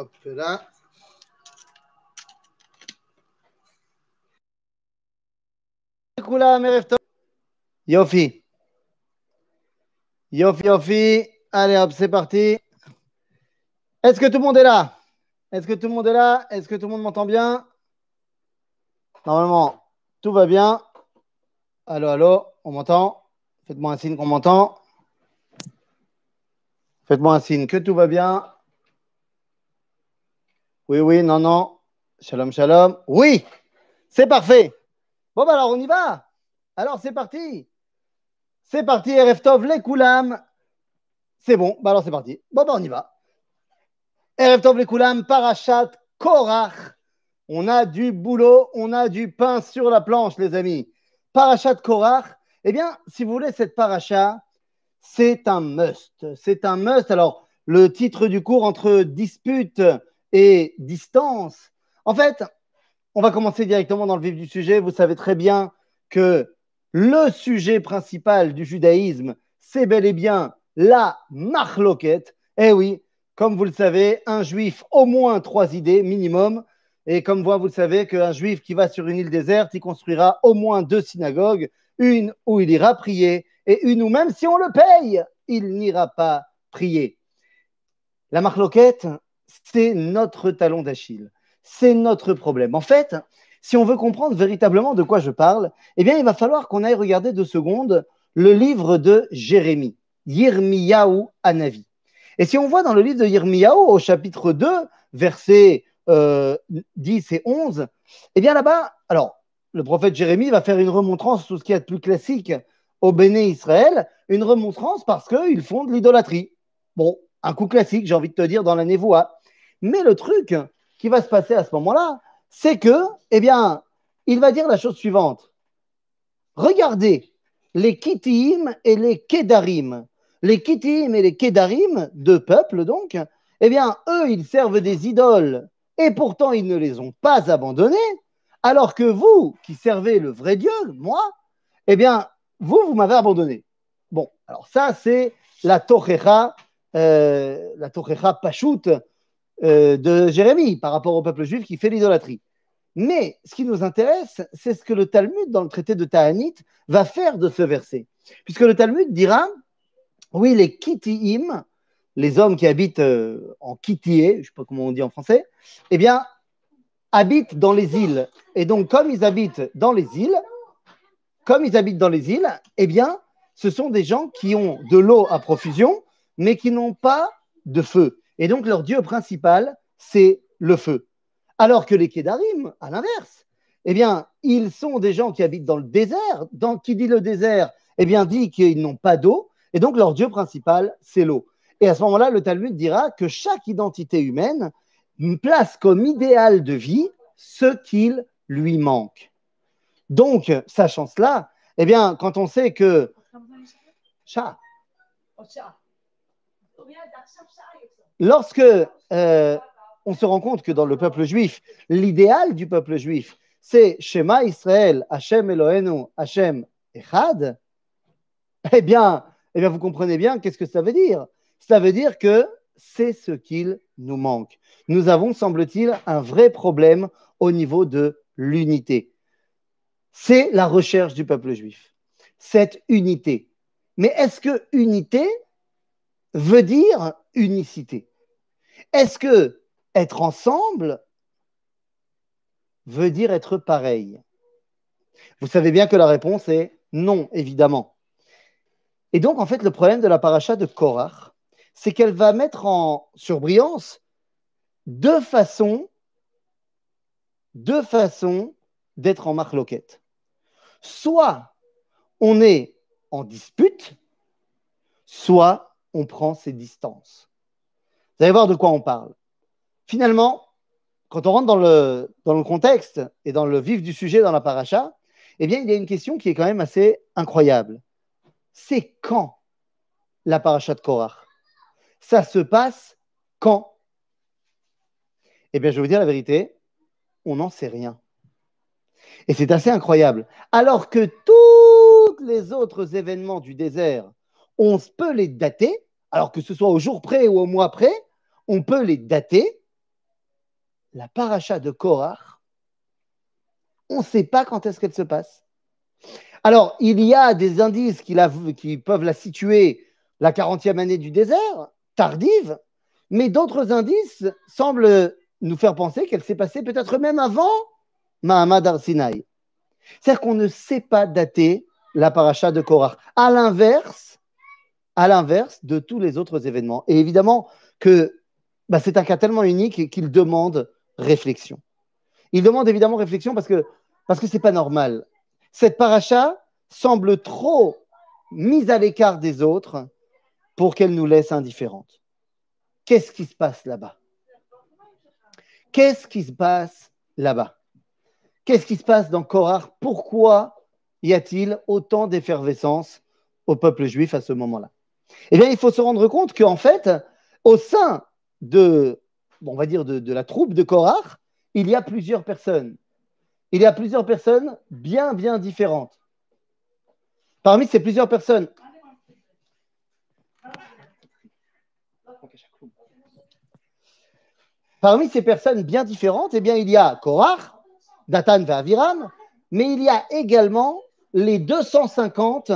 Hop là. Yofi. Yofi, Yofi. Allez hop, c'est parti. Est-ce que tout le monde est là Est-ce que tout le monde est là Est-ce que tout le monde m'entend bien Normalement, tout va bien. Allô, allô, on m'entend Faites-moi un signe qu'on m'entend. Faites-moi un signe que tout va bien. Oui, oui, non, non. Shalom, shalom. Oui, c'est parfait. Bon, ben alors on y va. Alors c'est parti. C'est parti, RF Tov, les Koulam. C'est bon, bah alors c'est parti. Bon, ben on y va. RF Tov, les Koulam, Parachat, Korach. On a du boulot, on a du pain sur la planche, les amis. Parachat Korach, eh bien, si vous voulez, cette paracha, c'est un must. C'est un must. Alors, le titre du cours entre dispute et distance. En fait, on va commencer directement dans le vif du sujet. Vous savez très bien que le sujet principal du judaïsme, c'est bel et bien la marloquette. Eh oui, comme vous le savez, un juif, au moins trois idées minimum. Et comme vous, vous le savez, qu'un juif qui va sur une île déserte, il construira au moins deux synagogues, une où il ira prier et une où même si on le paye, il n'ira pas prier. La marloquette, c'est notre talon d'Achille, c'est notre problème. En fait, si on veut comprendre véritablement de quoi je parle, eh bien, il va falloir qu'on aille regarder deux secondes le livre de Jérémie, Yirmiyahu Anavi. Et si on voit dans le livre de Yirmiyahu, au chapitre 2, versets 10 euh, et 11, eh bien là-bas, alors, le prophète Jérémie va faire une remontrance sur ce qui est a de plus classique au Béné Israël, une remontrance parce qu'ils font de l'idolâtrie. Bon, un coup classique, j'ai envie de te dire, dans la Névoa. Mais le truc qui va se passer à ce moment-là, c'est que, eh bien, il va dire la chose suivante. Regardez les Kittim et les Kedarim. Les Kittim et les Kedarim, deux peuples donc, eh bien, eux, ils servent des idoles et pourtant ils ne les ont pas abandonnés, alors que vous, qui servez le vrai Dieu, moi, eh bien, vous, vous m'avez abandonné. Bon, alors ça, c'est la Torah, euh, la euh, de Jérémie par rapport au peuple juif qui fait l'idolâtrie. Mais ce qui nous intéresse, c'est ce que le Talmud, dans le traité de Ta'anit, va faire de ce verset. Puisque le Talmud dira, oui, les Kitiim, les hommes qui habitent euh, en Kitié, je ne sais pas comment on dit en français, eh bien, habitent dans les îles. Et donc, comme ils habitent dans les îles, comme ils habitent dans les îles, eh bien, ce sont des gens qui ont de l'eau à profusion, mais qui n'ont pas de feu. Et donc leur dieu principal, c'est le feu. Alors que les Kedarim, à l'inverse, eh bien, ils sont des gens qui habitent dans le désert. Dans, qui dit le désert, eh bien, dit qu'ils n'ont pas d'eau. Et donc leur dieu principal, c'est l'eau. Et à ce moment-là, le Talmud dira que chaque identité humaine place comme idéal de vie ce qu'il lui manque. Donc, sachant cela, eh bien, quand on sait que... Chat. Oh, lorsque euh, on se rend compte que dans le peuple juif, l'idéal du peuple juif, c'est Shema Israël, Hashem Elohenu, Hashem Echad, eh bien, eh bien, vous comprenez bien qu'est-ce que ça veut dire. Ça veut dire que c'est ce qu'il nous manque. Nous avons, semble-t-il, un vrai problème au niveau de l'unité. C'est la recherche du peuple juif, cette unité. Mais est-ce que unité, veut dire unicité. Est-ce que être ensemble veut dire être pareil Vous savez bien que la réponse est non, évidemment. Et donc, en fait, le problème de la paracha de Korach, c'est qu'elle va mettre en surbrillance deux façons, deux façons d'être en marloquette. Soit on est en dispute, soit on prend ses distances. Vous allez voir de quoi on parle. Finalement, quand on rentre dans le, dans le contexte et dans le vif du sujet dans la paracha, eh bien, il y a une question qui est quand même assez incroyable. C'est quand la paracha de Korah Ça se passe quand Eh bien, je vais vous dire la vérité, on n'en sait rien. Et c'est assez incroyable. Alors que tous les autres événements du désert on peut les dater, alors que ce soit au jour près ou au mois près, on peut les dater. La paracha de Korar, on ne sait pas quand est-ce qu'elle se passe. Alors, il y a des indices qui, peuvent la situer la 40e année du désert, tardive, mais d'autres indices semblent nous faire penser qu'elle s'est passée peut-être même avant Mahamad Arsinaï. C'est-à-dire qu'on ne sait pas dater la paracha de Korar. À l'inverse, à l'inverse de tous les autres événements. Et évidemment que bah, c'est un cas tellement unique qu'il demande réflexion. Il demande évidemment réflexion parce que parce que c'est pas normal. Cette paracha semble trop mise à l'écart des autres pour qu'elle nous laisse indifférente. Qu'est-ce qui se passe là-bas Qu'est-ce qui se passe là-bas Qu'est-ce qui se passe dans Korar Pourquoi y a-t-il autant d'effervescence au peuple juif à ce moment-là eh bien, il faut se rendre compte qu'en fait, au sein de, on va dire, de, la troupe de korar, il y a plusieurs personnes. Il y a plusieurs personnes bien, bien différentes. Parmi ces plusieurs personnes, parmi ces personnes bien différentes, eh bien, il y a korar, Datan et mais il y a également les 250,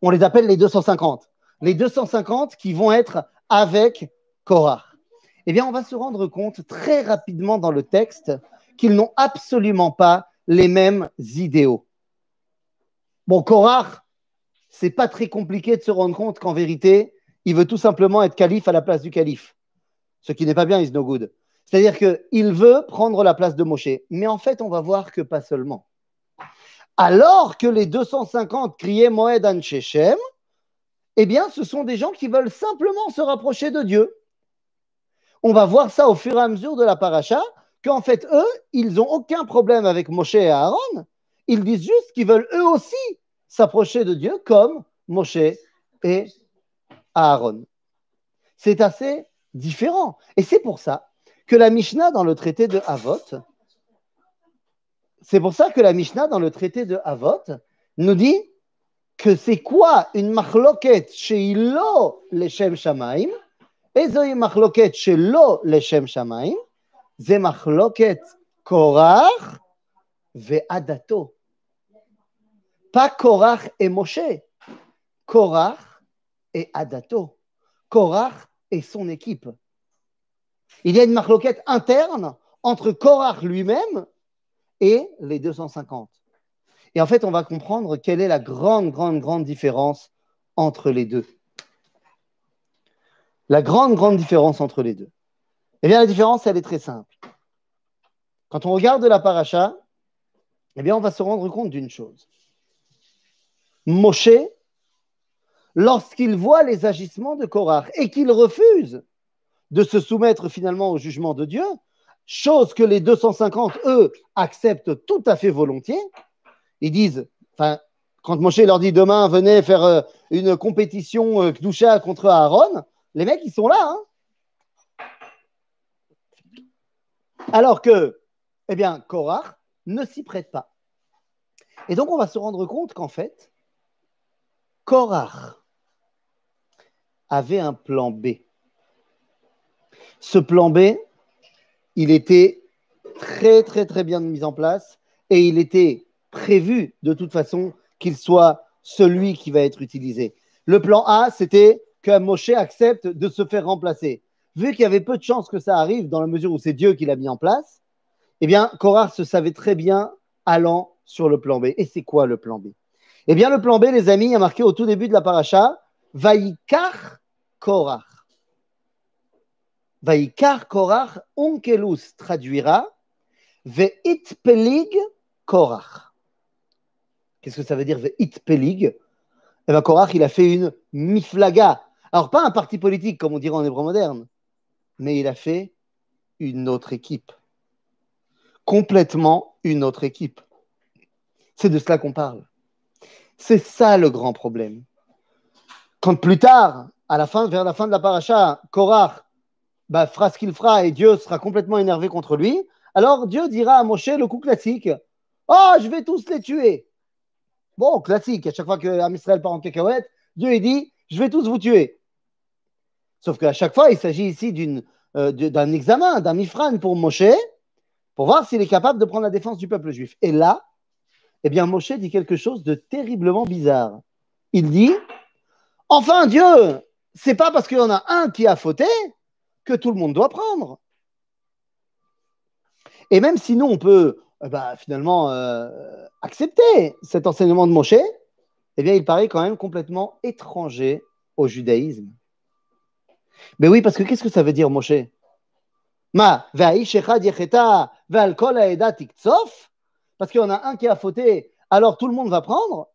on les appelle les 250, les 250 qui vont être avec Korah. Eh bien, on va se rendre compte très rapidement dans le texte qu'ils n'ont absolument pas les mêmes idéaux. Bon, Korah, c'est pas très compliqué de se rendre compte qu'en vérité, il veut tout simplement être calife à la place du calife. Ce qui n'est pas bien, is no good. C'est-à-dire qu'il veut prendre la place de Moshe. Mais en fait, on va voir que pas seulement. Alors que les 250 criaient Moed An eh bien, ce sont des gens qui veulent simplement se rapprocher de Dieu. On va voir ça au fur et à mesure de la paracha, qu'en fait, eux, ils n'ont aucun problème avec Moshe et Aaron. Ils disent juste qu'ils veulent eux aussi s'approcher de Dieu comme Moshe et Aaron. C'est assez différent. Et c'est pour ça que la Mishnah dans le traité de Havot, c'est pour ça que la Mishnah dans le traité de Havot nous dit que c'est quoi une machloket chez Ilo le shem shamaim et une machloket chez lo le shem une machloket Korach et Adato. pas Korach et Moshe, Korach et Adato, Korach et son équipe. Il y a une machloket interne entre Korach lui-même et les 250. Et en fait, on va comprendre quelle est la grande, grande, grande différence entre les deux. La grande, grande différence entre les deux. Eh bien, la différence, elle est très simple. Quand on regarde la paracha, eh bien, on va se rendre compte d'une chose. Moshe, lorsqu'il voit les agissements de Korah et qu'il refuse de se soumettre finalement au jugement de Dieu, chose que les 250, eux, acceptent tout à fait volontiers, ils disent, enfin, quand Moshe leur dit demain, venez faire euh, une compétition toucha euh, contre Aaron, les mecs, ils sont là. Hein. Alors que, eh bien, Korar ne s'y prête pas. Et donc, on va se rendre compte qu'en fait, Korar avait un plan B. Ce plan B, il était très, très, très bien mis en place et il était prévu de toute façon qu'il soit celui qui va être utilisé. Le plan A, c'était que Moshe accepte de se faire remplacer. Vu qu'il y avait peu de chances que ça arrive, dans la mesure où c'est Dieu qui l'a mis en place, eh bien, Korah se savait très bien allant sur le plan B. Et c'est quoi le plan B Eh bien, le plan B, les amis, a marqué au tout début de la paracha Vaikar Korach »« Vaikar Korach, Onkelus traduira, Ve'it Pelig Korach. Qu'est-ce que ça veut dire the hit Pelig Eh bien, Korach, il a fait une miflaga. Alors, pas un parti politique, comme on dirait en hébreu moderne, mais il a fait une autre équipe. Complètement une autre équipe. C'est de cela qu'on parle. C'est ça le grand problème. Quand plus tard, à la fin, vers la fin de la paracha, Korach bah, fera ce qu'il fera et Dieu sera complètement énervé contre lui, alors Dieu dira à Moshe le coup classique Oh, je vais tous les tuer Bon, classique, à chaque fois que Israël part en cacahuète, Dieu il dit Je vais tous vous tuer. Sauf qu'à chaque fois, il s'agit ici euh, d'un examen, d'un mifran pour Moshe, pour voir s'il est capable de prendre la défense du peuple juif. Et là, eh bien, Moshe dit quelque chose de terriblement bizarre. Il dit Enfin, Dieu, c'est pas parce qu'il y en a un qui a fauté que tout le monde doit prendre. Et même si nous, on peut, euh, bah, finalement euh, accepter cet enseignement de Moshe, eh bien, il paraît quand même complètement étranger au judaïsme. Mais oui, parce que qu'est-ce que ça veut dire, Moshe Ma, parce qu'il y en a un qui a fauté, alors tout le monde va prendre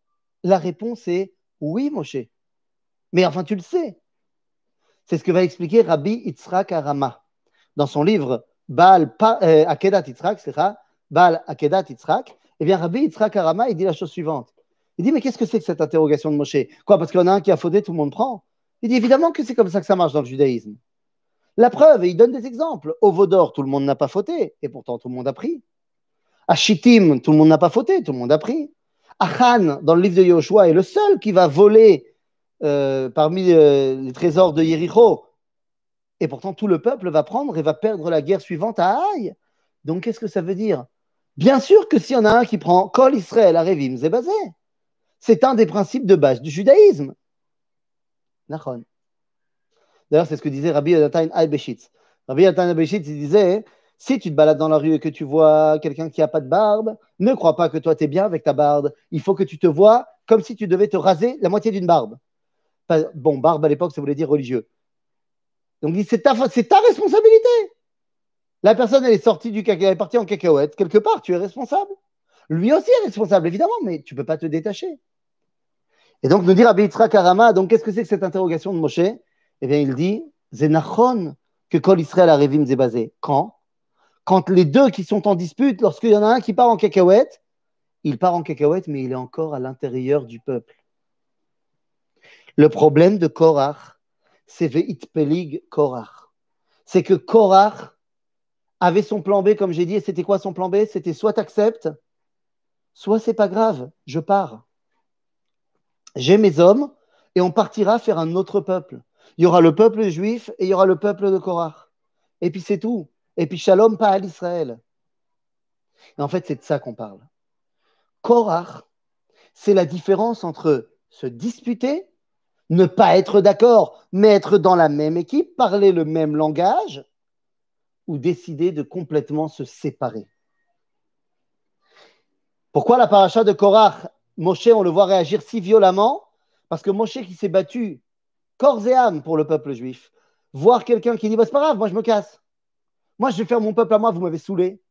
La réponse est oui, Moshe. Mais enfin, tu le sais. C'est ce que va expliquer Rabbi Yitzhak Arama dans son livre Baal euh, Akedat Yitzhak, Baal Akedat Itzrak, et eh bien Rabbi Yitzhak Arama, il dit la chose suivante. Il dit, mais qu'est-ce que c'est que cette interrogation de Moshe Quoi, parce qu'il y en a un qui a faudé, tout le monde prend Il dit, évidemment que c'est comme ça que ça marche dans le judaïsme. La preuve, et il donne des exemples. Au Vaudor, tout le monde n'a pas fauté, et pourtant tout le monde a pris. À tout le monde n'a pas fauté, tout le monde a pris. Achan, dans le livre de Yoshua, est le seul qui va voler euh, parmi euh, les trésors de Yericho Et pourtant, tout le peuple va prendre et va perdre la guerre suivante à Haï. Donc, qu'est-ce que ça veut dire Bien sûr que s'il y en a un qui prend Kol Israël Arevim Zebazé, c'est un des principes de base du judaïsme. Nachon. D'ailleurs, c'est ce que disait Rabbi Yonatan al Rabbi Yonatan Al-Beshitz, disait si tu te balades dans la rue et que tu vois quelqu'un qui n'a pas de barbe, ne crois pas que toi, tu es bien avec ta barbe. Il faut que tu te vois comme si tu devais te raser la moitié d'une barbe. Bon, barbe à l'époque, ça voulait dire religieux. Donc, c'est ta, ta responsabilité. La personne, elle est sortie du cacahuète, elle est partie en cacahuète. Quelque part, tu es responsable. Lui aussi est responsable, évidemment, mais tu ne peux pas te détacher. Et donc, nous dire Rabbi Yitzhak Karama, donc qu'est-ce que c'est que cette interrogation de Moshe Eh bien, il dit Zénachon que Kol Israël Arevim basé. Quand Quand les deux qui sont en dispute, lorsqu'il y en a un qui part en cacahuète, il part en cacahuète, mais il est encore à l'intérieur du peuple. Le problème de Korach, c'est Ve'it Pelig Korach. C'est que Korach avait son plan B, comme j'ai dit. Et c'était quoi son plan B C'était soit t'acceptes, soit c'est pas grave, je pars. J'ai mes hommes et on partira faire un autre peuple. Il y aura le peuple juif et il y aura le peuple de Korah. Et puis c'est tout. Et puis shalom, pas à l'Israël. en fait, c'est de ça qu'on parle. Korah, c'est la différence entre se disputer, ne pas être d'accord, mais être dans la même équipe, parler le même langage, ou décider de complètement se séparer. Pourquoi la paracha de Korach, Moshe, on le voit réagir si violemment Parce que Moshe qui s'est battu corps et âme pour le peuple juif, voir quelqu'un qui dit bah, c'est pas grave, moi je me casse. Moi je vais faire mon peuple à moi, vous m'avez saoulé.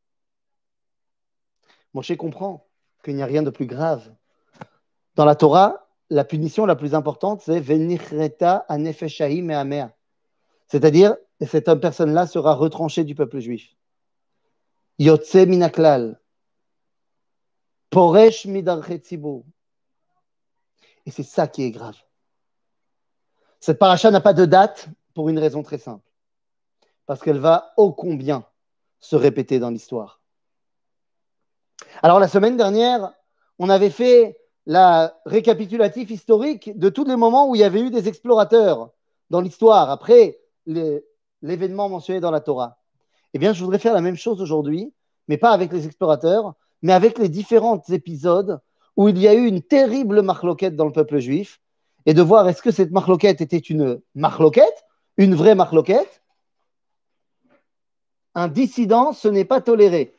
Moshe comprend qu'il n'y a rien de plus grave. Dans la Torah, la punition la plus importante, c'est V'enichreta anefeshahim et C'est-à-dire, et cette personne-là sera retranchée du peuple juif. Yotze minaklal. Poresh Et c'est ça qui est grave. Cette paracha n'a pas de date pour une raison très simple. Parce qu'elle va ô combien se répéter dans l'histoire. Alors la semaine dernière, on avait fait la récapitulatif historique de tous les moments où il y avait eu des explorateurs dans l'histoire. Après les, l'événement mentionné dans la Torah. Eh bien, je voudrais faire la même chose aujourd'hui, mais pas avec les explorateurs, mais avec les différents épisodes où il y a eu une terrible marloquette dans le peuple juif, et de voir est-ce que cette marloquette était une marloquette, une vraie marloquette. Un dissident, ce n'est pas toléré.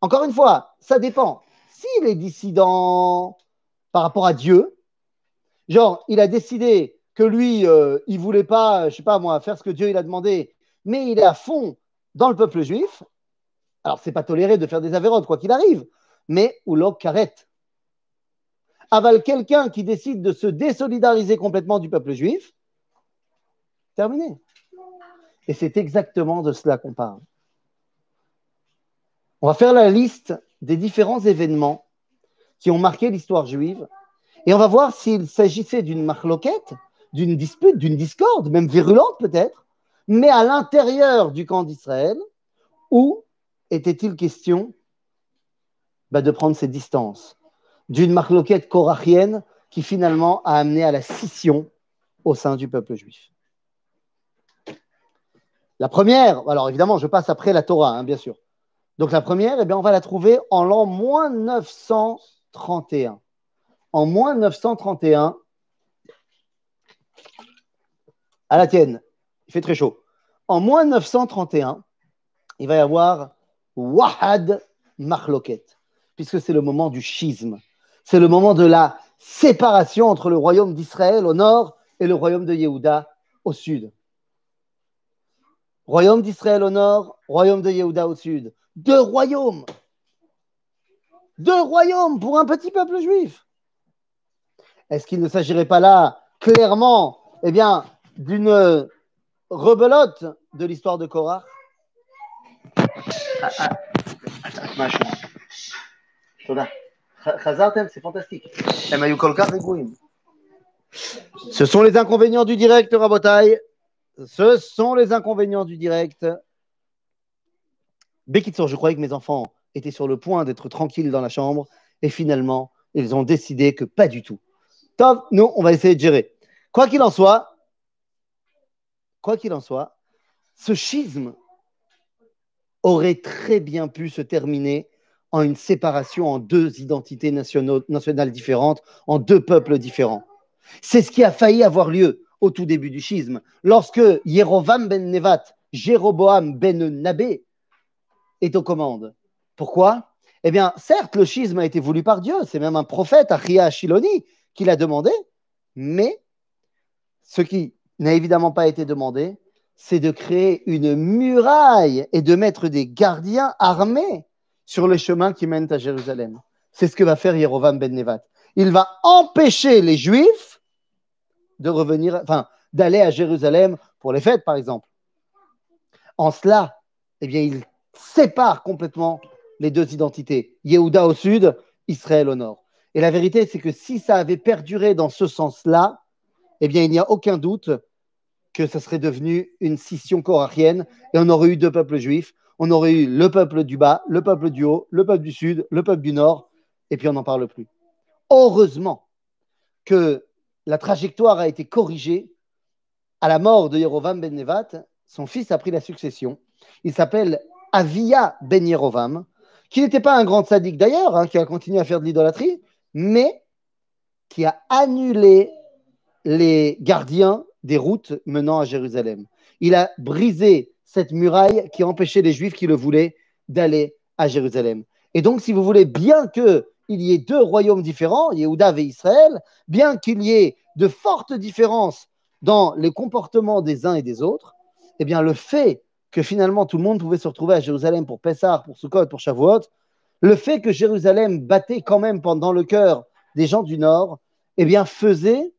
Encore une fois, ça dépend. S'il si est dissident par rapport à Dieu, genre il a décidé que lui, euh, il voulait pas, je sais pas moi, faire ce que Dieu il a demandé, mais il est à fond dans le peuple juif. Alors, c'est pas toléré de faire des avérotes, quoi qu'il arrive, mais Oulok Karet Aval quelqu'un qui décide de se désolidariser complètement du peuple juif, terminé. Et c'est exactement de cela qu'on parle. On va faire la liste des différents événements qui ont marqué l'histoire juive et on va voir s'il s'agissait d'une marloquette d'une dispute, d'une discorde, même virulente peut-être, mais à l'intérieur du camp d'Israël, où était-il question bah, de prendre ses distances d'une marloquette korachienne qui finalement a amené à la scission au sein du peuple juif. La première, alors évidemment, je passe après la Torah, hein, bien sûr. Donc la première, eh bien, on va la trouver en l'an 931. En moins 931, à la tienne. Il fait très chaud. En moins 931, il va y avoir Wahad Mahloket, puisque c'est le moment du schisme. C'est le moment de la séparation entre le royaume d'Israël au nord et le royaume de Yehuda au sud. Royaume d'Israël au nord, royaume de Yehuda au sud. Deux royaumes. Deux royaumes pour un petit peuple juif. Est-ce qu'il ne s'agirait pas là, clairement, eh bien, d'une euh, rebelote de l'histoire de Korah ah, ah. c'est fantastique. Ce sont les inconvénients du direct, Rabotai. Ce sont les inconvénients du direct. Bekitsour, je croyais que mes enfants étaient sur le point d'être tranquilles dans la chambre. Et finalement, ils ont décidé que pas du tout. Tov, nous, on va essayer de gérer. Quoi qu'il en soit, quoi qu'il en soit, ce schisme aurait très bien pu se terminer en une séparation en deux identités nationales différentes, en deux peuples différents. C'est ce qui a failli avoir lieu au tout début du schisme, lorsque Yerovam ben Nevat, Jéroboam ben Nabé est aux commandes. Pourquoi Eh bien, certes, le schisme a été voulu par Dieu, c'est même un prophète, Achia Shiloni, qui l'a demandé, mais ce qui n'a évidemment pas été demandé, c'est de créer une muraille et de mettre des gardiens armés sur les chemins qui mènent à Jérusalem. C'est ce que va faire Yerovam ben Nevat. Il va empêcher les Juifs de revenir, enfin, d'aller à Jérusalem pour les fêtes, par exemple. En cela, eh bien, il sépare complètement les deux identités, Yehuda au sud, Israël au nord. Et la vérité, c'est que si ça avait perduré dans ce sens-là, eh bien, il n'y a aucun doute que ça serait devenu une scission corarienne et on aurait eu deux peuples juifs. On aurait eu le peuple du bas, le peuple du haut, le peuple du sud, le peuple du nord, et puis on n'en parle plus. Heureusement que la trajectoire a été corrigée à la mort de Yerovam ben Nevat. Son fils a pris la succession. Il s'appelle Avia ben Yerovam, qui n'était pas un grand sadique d'ailleurs, hein, qui a continué à faire de l'idolâtrie, mais qui a annulé les gardiens des routes menant à Jérusalem. Il a brisé cette muraille qui empêchait les Juifs qui le voulaient d'aller à Jérusalem. Et donc, si vous voulez, bien qu'il y ait deux royaumes différents, Yehuda et Israël, bien qu'il y ait de fortes différences dans les comportements des uns et des autres, eh bien, le fait que finalement tout le monde pouvait se retrouver à Jérusalem pour Pessah, pour Sukkot, pour Shavuot, le fait que Jérusalem battait quand même pendant le cœur des gens du Nord, eh bien, faisait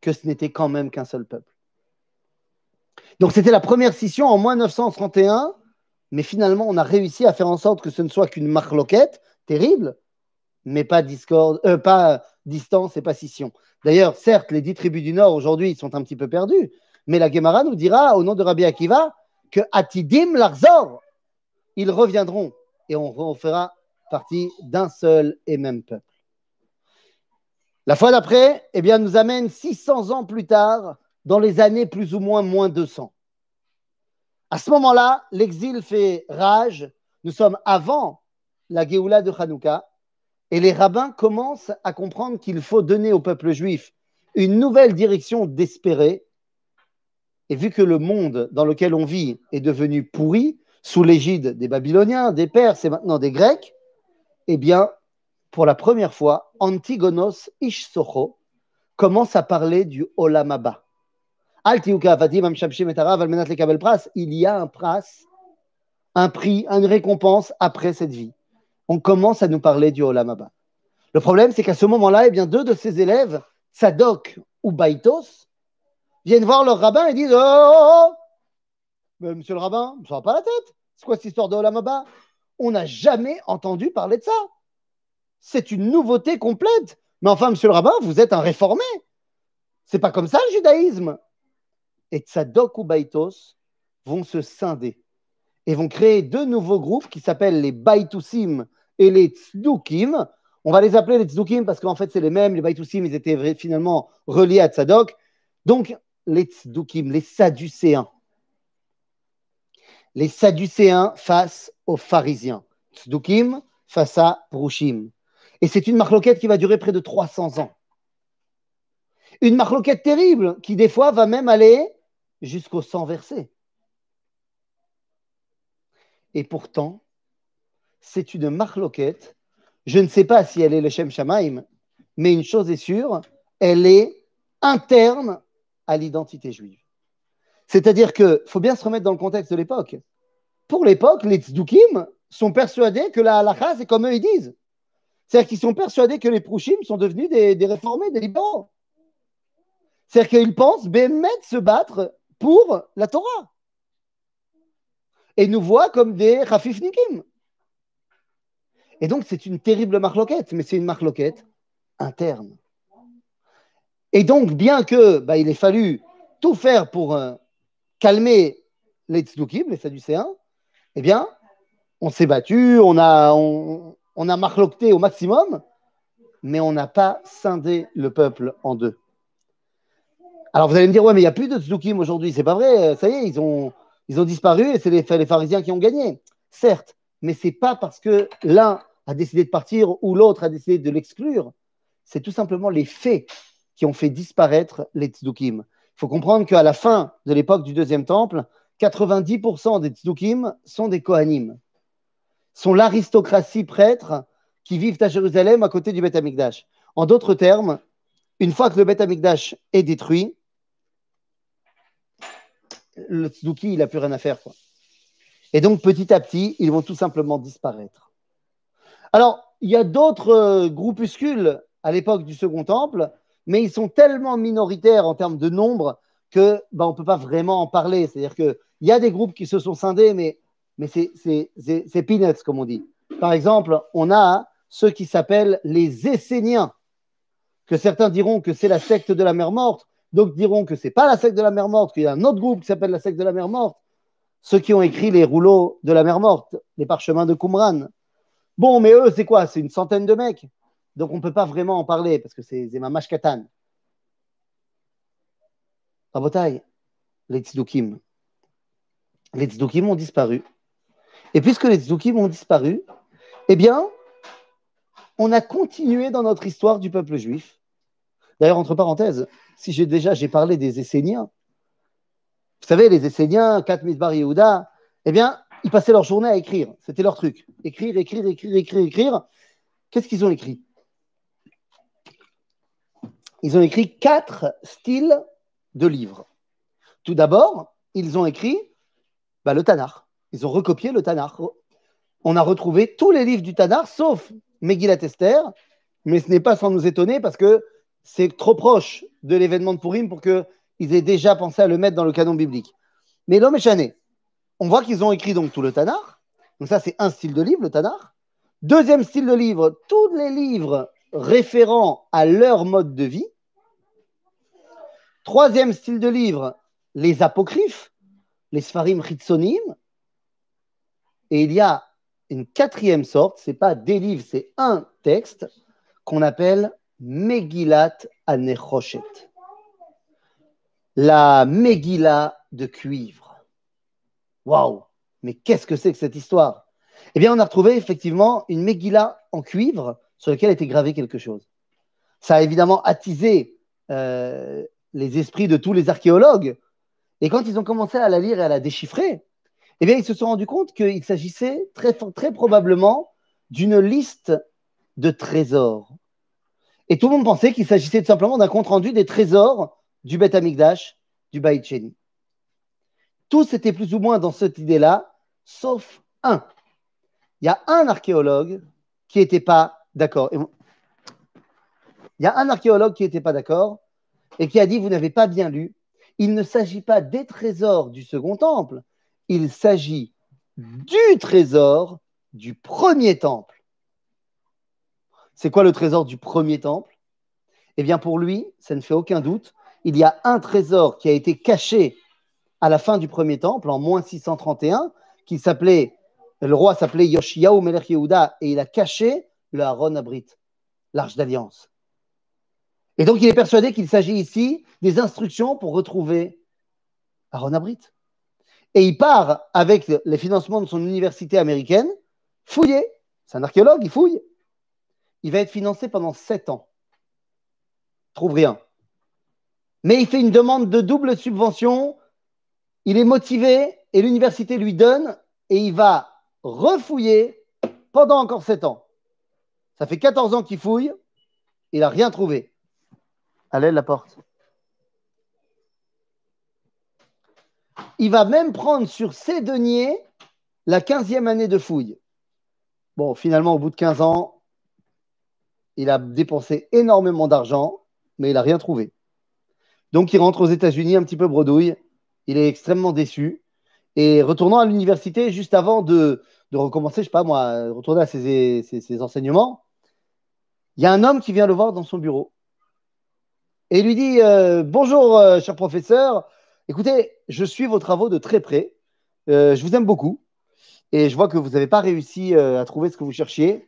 que ce n'était quand même qu'un seul peuple. Donc c'était la première scission en moins 931, mais finalement on a réussi à faire en sorte que ce ne soit qu'une marloquette terrible, mais pas, discorde, euh, pas distance et pas scission. D'ailleurs, certes, les dix tribus du Nord aujourd'hui sont un petit peu perdues, mais la Gemara nous dira au nom de Rabbi Akiva que tidim Larzor, ils reviendront et on, on fera partie d'un seul et même peuple. La fois d'après, eh bien, nous amène 600 ans plus tard, dans les années plus ou moins moins 200. À ce moment-là, l'exil fait rage. Nous sommes avant la Géoula de Hanouka et les rabbins commencent à comprendre qu'il faut donner au peuple juif une nouvelle direction d'espérer. Et vu que le monde dans lequel on vit est devenu pourri, sous l'égide des Babyloniens, des Perses et maintenant des Grecs, eh bien, pour la première fois, Antigonos Ishsocho commence à parler du Olamaba. Il y a un pras, un prix, une récompense après cette vie. On commence à nous parler du Olamaba. Le problème, c'est qu'à ce moment-là, eh bien, deux de ses élèves, Sadok ou Baitos, viennent voir leur rabbin et disent oh, oh, oh, oh. Monsieur le rabbin, me va pas la tête. C'est quoi cette histoire de Olamaba On n'a jamais entendu parler de ça. C'est une nouveauté complète. Mais enfin, monsieur le rabbin, vous êtes un réformé. C'est pas comme ça le judaïsme. Et Tzadok ou Baitos vont se scinder et vont créer deux nouveaux groupes qui s'appellent les Baitusim et les Tzdukim. On va les appeler les Tzdukim parce qu'en fait, c'est les mêmes. Les Baitusim, ils étaient finalement reliés à Tzadok. Donc, les Tzdukim, les Sadducéens. Les Sadducéens face aux pharisiens. Tzdukim face à Prushim. Et c'est une marloquette qui va durer près de 300 ans. Une marloquette terrible qui, des fois, va même aller jusqu'au sang versé. Et pourtant, c'est une marloquette. Je ne sais pas si elle est le Shem Shamaim, mais une chose est sûre, elle est interne à l'identité juive. C'est-à-dire qu'il faut bien se remettre dans le contexte de l'époque. Pour l'époque, les tzdukim sont persuadés que la halakha, c'est comme eux ils disent. C'est-à-dire qu'ils sont persuadés que les Prouchim sont devenus des, réformés, des libéraux. C'est-à-dire qu'ils pensent mettre se battre pour la Torah. Et nous voient comme des Rafif Nikim. Et donc, c'est une terrible marloquette, mais c'est une marloquette interne. Et donc, bien que bah, il ait fallu tout faire pour euh, calmer les Tzdukim, les Sadducéens, eh bien, on s'est battu, on a, on a marlocté au maximum, mais on n'a pas scindé le peuple en deux. Alors vous allez me dire, ouais, mais il n'y a plus de tzoukim aujourd'hui, c'est pas vrai, euh, ça y est, ils ont, ils ont disparu et c'est les, pharisiens qui ont gagné. Certes, mais c'est pas parce que l'un a décidé de partir ou l'autre a décidé de l'exclure. C'est tout simplement les faits qui ont fait disparaître les tzoukim. Il faut comprendre qu'à la fin de l'époque du Deuxième Temple, 90% des tzoukim sont des Kohanim sont l'aristocratie prêtre qui vivent à Jérusalem à côté du Beth Amikdash. En d'autres termes, une fois que le Beth Amikdash est détruit, le Tzduki, il n'a plus rien à faire. Et donc, petit à petit, ils vont tout simplement disparaître. Alors, il y a d'autres euh, groupuscules à l'époque du Second Temple, mais ils sont tellement minoritaires en termes de nombre que bah, on ne peut pas vraiment en parler. C'est-à-dire qu'il y a des groupes qui se sont scindés, mais mais c'est peanuts, comme on dit. Par exemple, on a ceux qui s'appellent les Esséniens, que certains diront que c'est la secte de la mer morte, d'autres diront que ce n'est pas la secte de la mer morte, qu'il y a un autre groupe qui s'appelle la secte de la mer morte, ceux qui ont écrit les rouleaux de la mer morte, les parchemins de Qumran. Bon, mais eux, c'est quoi C'est une centaine de mecs. Donc on ne peut pas vraiment en parler parce que c'est des Katan. Rabotai, les Tzdukim. Les Tzdukim ont disparu. Et puisque les Tzoukim ont disparu, eh bien, on a continué dans notre histoire du peuple juif. D'ailleurs, entre parenthèses, si j'ai déjà j'ai parlé des Esséniens, vous savez, les Esséniens, 4000 Bar Yehuda, eh bien, ils passaient leur journée à écrire. C'était leur truc. Écrire, écrire, écrire, écrire, écrire. Qu'est-ce qu'ils ont écrit Ils ont écrit quatre styles de livres. Tout d'abord, ils ont écrit bah, le Tanar. Ils ont recopié le Tanar. On a retrouvé tous les livres du Tanar, sauf Megillat Esther, mais ce n'est pas sans nous étonner parce que c'est trop proche de l'événement de Purim pour qu'ils aient déjà pensé à le mettre dans le canon biblique. Mais l'homme chané. on voit qu'ils ont écrit donc tout le Tanar. Donc ça, c'est un style de livre, le Tanar. Deuxième style de livre, tous les livres référents à leur mode de vie. Troisième style de livre, les apocryphes, les Sfarim Ritsonim, et il y a une quatrième sorte, c'est pas des livres, c'est un texte qu'on appelle Megillat Anechochet. La Megillat de cuivre. Waouh Mais qu'est-ce que c'est que cette histoire Eh bien, on a retrouvé effectivement une Megillat en cuivre sur laquelle était gravé quelque chose. Ça a évidemment attisé euh, les esprits de tous les archéologues. Et quand ils ont commencé à la lire et à la déchiffrer, eh bien, ils se sont rendus compte qu'il s'agissait très, probablement d'une liste de trésors. Et tout le monde pensait qu'il s'agissait tout simplement d'un compte-rendu des trésors du Beth Amikdash, du Baït cheni Tous étaient plus ou moins dans cette idée-là, sauf un. Il y a un archéologue qui n'était pas d'accord. Il y a un archéologue qui n'était pas d'accord et qui a dit, vous n'avez pas bien lu, il ne s'agit pas des trésors du Second Temple, il s'agit mhm. du trésor du premier temple. C'est quoi le trésor du premier temple Eh bien, pour lui, ça ne fait aucun doute, il y a un trésor qui a été caché à la fin du premier temple, en moins 631, qui s'appelait, le roi s'appelait Yoshiaou Melech Yehuda, et il a caché le Haron Abrit, l'arche d'alliance. Et donc, il est persuadé qu'il s'agit ici des instructions pour retrouver Aaron Abrit et il part avec les financements de son université américaine fouiller. C'est un archéologue, il fouille. Il va être financé pendant sept ans. Il trouve rien. Mais il fait une demande de double subvention. Il est motivé et l'université lui donne et il va refouiller pendant encore sept ans. Ça fait 14 ans qu'il fouille. Il n'a rien trouvé. Allez, la porte. il va même prendre sur ses deniers la 15e année de fouille. Bon, finalement, au bout de 15 ans, il a dépensé énormément d'argent, mais il n'a rien trouvé. Donc, il rentre aux États-Unis un petit peu bredouille. Il est extrêmement déçu. Et retournant à l'université, juste avant de, recommencer, je ne sais pas moi, retourner à ses, enseignements, il y a un homme qui vient le voir dans son bureau. Et lui dit euh, Bonjour, euh, cher professeur, Écoutez, je suis vos travaux de très près. Euh, je vous aime beaucoup. Et je vois que vous n'avez pas réussi euh, à trouver ce que vous cherchiez.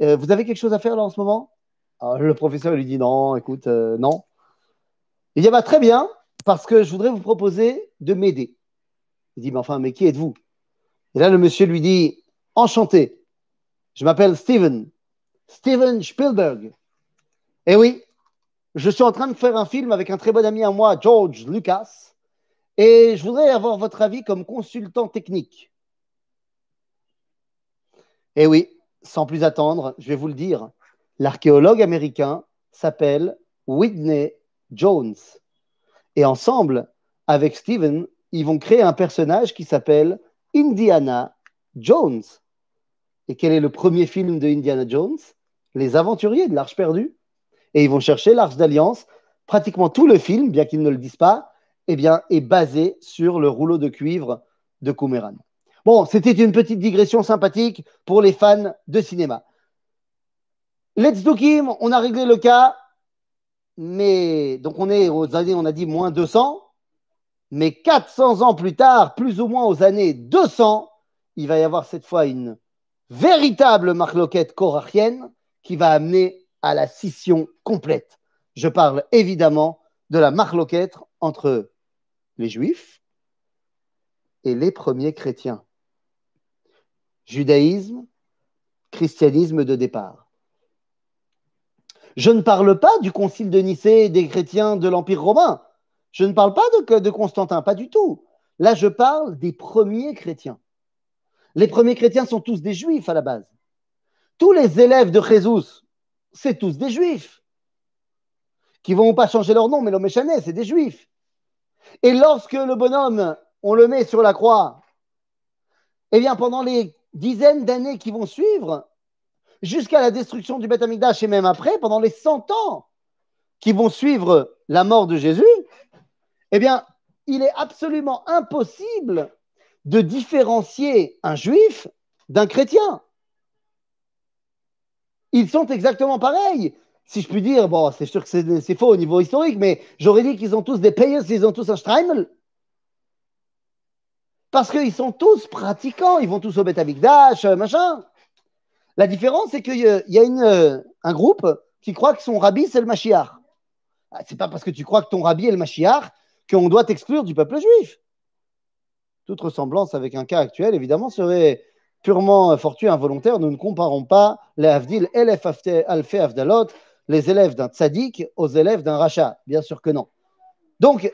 Euh, vous avez quelque chose à faire là en ce moment ah, Le professeur lui dit non, écoute, non. Il dit bah, très bien, parce que je voudrais vous proposer de m'aider. Il dit mais enfin, mais qui êtes-vous Et là, le monsieur lui dit enchanté. Je m'appelle Steven. Steven Spielberg. Et eh oui, je suis en train de faire un film avec un très bon ami à moi, George Lucas et je voudrais avoir votre avis comme consultant technique. Et eh oui, sans plus attendre, je vais vous le dire. L'archéologue américain s'appelle Whitney Jones. Et ensemble, avec Steven, ils vont créer un personnage qui s'appelle Indiana Jones. Et quel est le premier film de Indiana Jones Les aventuriers de l'Arche perdue. Et ils vont chercher l'Arche d'Alliance. Pratiquement tout le film, bien qu'ils ne le disent pas, eh bien, est basé sur le rouleau de cuivre de Kumeran. Bon, c'était une petite digression sympathique pour les fans de cinéma. Let's do Kim, on a réglé le cas, mais donc on est aux années, on a dit moins 200, mais 400 ans plus tard, plus ou moins aux années 200, il va y avoir cette fois une véritable marloquette korachienne qui va amener à la scission complète. Je parle évidemment de la marloquette entre les Juifs et les premiers chrétiens. Judaïsme, christianisme de départ. Je ne parle pas du concile de Nicée et des chrétiens de l'Empire romain. Je ne parle pas de, Constantin, pas du tout. Là, je parle des premiers chrétiens. Les premiers chrétiens sont tous des juifs à la base. Tous les élèves de Jésus, c'est tous des juifs. Qui ne vont pas changer leur nom, mais l'homme échané, c'est des juifs. Et lorsque le bonhomme, on le met sur la croix, eh bien, pendant les dizaines d'années qui vont suivre, jusqu'à la destruction du Beth Amikdash et même après, pendant les cent ans qui vont suivre la mort de Jésus, eh bien, il est absolument impossible de différencier un juif d'un chrétien. Ils sont exactement pareils si je puis dire, bon, c'est sûr que c'est faux au niveau historique, mais j'aurais dit qu'ils ont tous des payers, ils ont tous un Streimel. Parce qu'ils sont tous pratiquants, ils vont tous au Beth euh, machin. La différence, c'est qu'il y a une, euh, un groupe qui croit que son rabbi, c'est le Mashiach. Ah, c'est pas parce que tu crois que ton rabbi est le Mashiach qu'on doit t'exclure du peuple juif. Toute ressemblance avec un cas actuel, évidemment, serait purement fortuit, involontaire. Nous ne comparons pas les les et Alfe Avdalot les élèves d'un tzaddik aux élèves d'un rachat Bien sûr que non. Donc,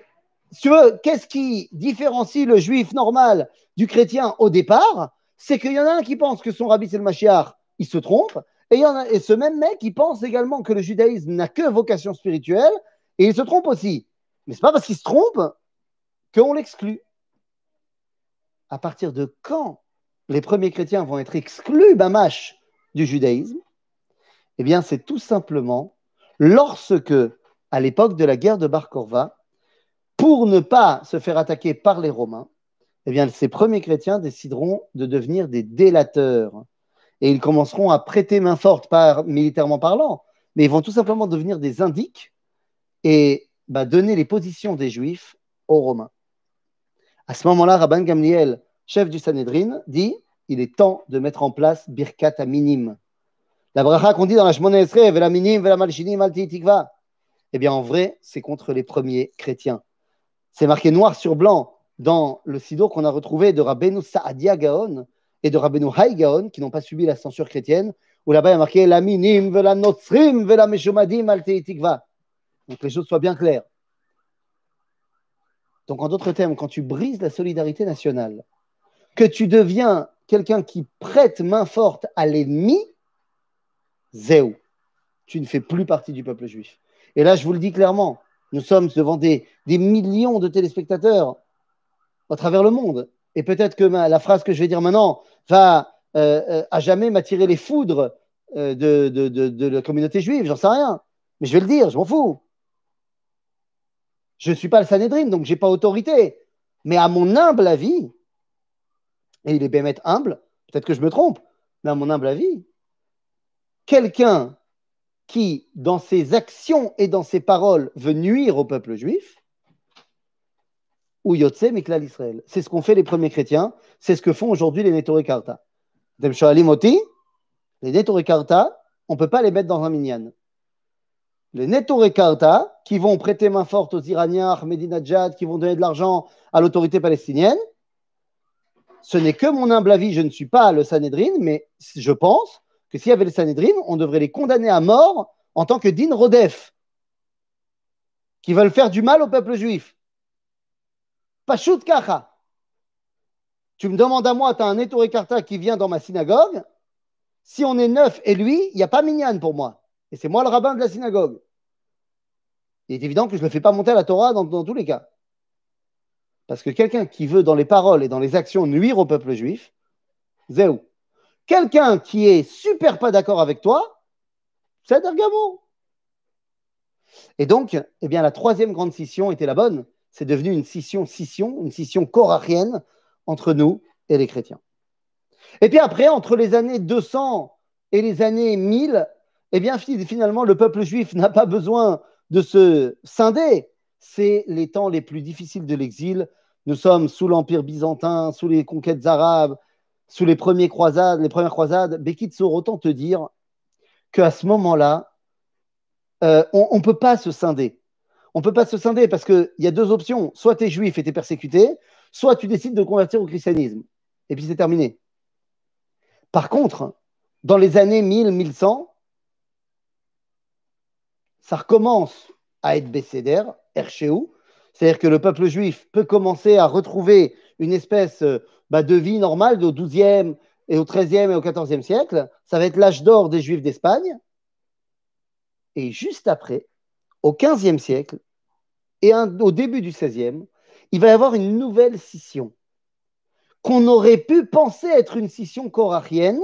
si tu veux, qu'est-ce qui différencie le juif normal du chrétien au départ C'est qu'il y en a un qui pense que son rabbi c'est le Mashiach, il se trompe, et, il y en a, et ce même mec qui pense également que le judaïsme n'a que vocation spirituelle, et il se trompe aussi. Mais ce n'est pas parce qu'il se trompe qu'on l'exclut. À partir de quand les premiers chrétiens vont être exclus, Bamash, du judaïsme eh bien, c'est tout simplement lorsque, à l'époque de la guerre de Bar-Korva, pour ne pas se faire attaquer par les Romains, eh bien, ces premiers chrétiens décideront de devenir des délateurs. Et ils commenceront à prêter main forte, par, militairement parlant, mais ils vont tout simplement devenir des indiques et bah, donner les positions des Juifs aux Romains. À ce moment-là, Rabban Gamliel, chef du Sanhedrin, dit il est temps de mettre en place Birkat à minime, la bracha qu'on dit dans la Shemona Esrei, la Minim, la Eh bien, en vrai, c'est contre les premiers chrétiens. C'est marqué noir sur blanc dans le sido qu'on a retrouvé de Rabbeinu Saadia Gaon et de Rabbeinu Haï Gaon, qui n'ont pas subi la censure chrétienne, où là-bas il y a marqué la Minim, Vela Notrim, vela Meshumadim, Donc, les choses soient bien claires. Donc, en d'autres termes, quand tu brises la solidarité nationale, que tu deviens quelqu'un qui prête main forte à l'ennemi, Zéou. Tu ne fais plus partie du peuple juif. Et là, je vous le dis clairement, nous sommes devant des, millions de téléspectateurs à travers le monde. Et peut-être que la phrase que je vais dire maintenant va euh, euh, à jamais m'attirer les foudres euh, de, la communauté juive, j'en sais rien. Mais je vais le dire, je m'en fous. Je ne suis pas le Sanhedrin, donc je n'ai pas autorité. Mais à mon humble avis, et il est bien humble, peut-être que je me trompe, mais à mon humble avis, quelqu'un qui, dans ses actions et dans ses paroles, veut nuire au peuple juif, ou Yotze Miklal Israël. C'est ce qu'ont fait les premiers chrétiens, c'est ce que font aujourd'hui les Netore Karta. les Netore on ne peut pas les mettre dans un minyan. Les Netore qui vont prêter main forte aux Iraniens, Ahmedinejad, qui vont donner de l'argent à l'autorité palestinienne, ce n'est que mon humble avis, je ne suis pas le Sanhedrin, mais je pense que s'il y avait le Sanhedrin, on devrait les condamner à mort en tant que Din Rodef, qui veulent faire du mal au peuple juif. Pashut Kacha. Tu me demandes à moi, tu as un Ettore qui vient dans ma synagogue. Si on est neuf et lui, il n'y a pas mignonne pour moi. Et c'est moi le rabbin de la synagogue. Il est évident que je ne le fais pas monter à la Torah dans, tous les cas. Parce que quelqu'un qui veut, dans les paroles et dans les actions, nuire au peuple juif, Zéou quelqu'un qui est super pas d'accord avec toi, c'est Dergamo. Et donc, eh bien, la troisième grande scission était la bonne. C'est devenu une scission, scission, une scission corarienne entre nous et les chrétiens. Et puis après, entre les années 200 et les années 1000, eh bien, finalement, le peuple juif n'a pas besoin de se scinder. C'est les temps les plus difficiles de l'exil. Nous sommes sous l'Empire byzantin, sous les conquêtes arabes, sous les, premières croisades, les premières croisades, Bekitsour, autant te dire qu'à ce moment-là, euh, on ne peut pas se scinder. On ne peut pas se scinder parce qu'il y a deux options. Soit tu es juif et tu es persécuté, soit tu décides de convertir au christianisme. Et puis c'est terminé. Par contre, dans les années 1000-1100, ça recommence à être bécédère, Erchéou. C'est-à-dire que le peuple juif peut commencer à retrouver une espèce euh, bah, de vie normale au 12e et au 13e et au 14e siècle. Ça va être l'âge d'or des Juifs d'Espagne. Et juste après, au 15e siècle et au début du 16e, il va y avoir une nouvelle scission qu'on aurait pu penser être une scission corarienne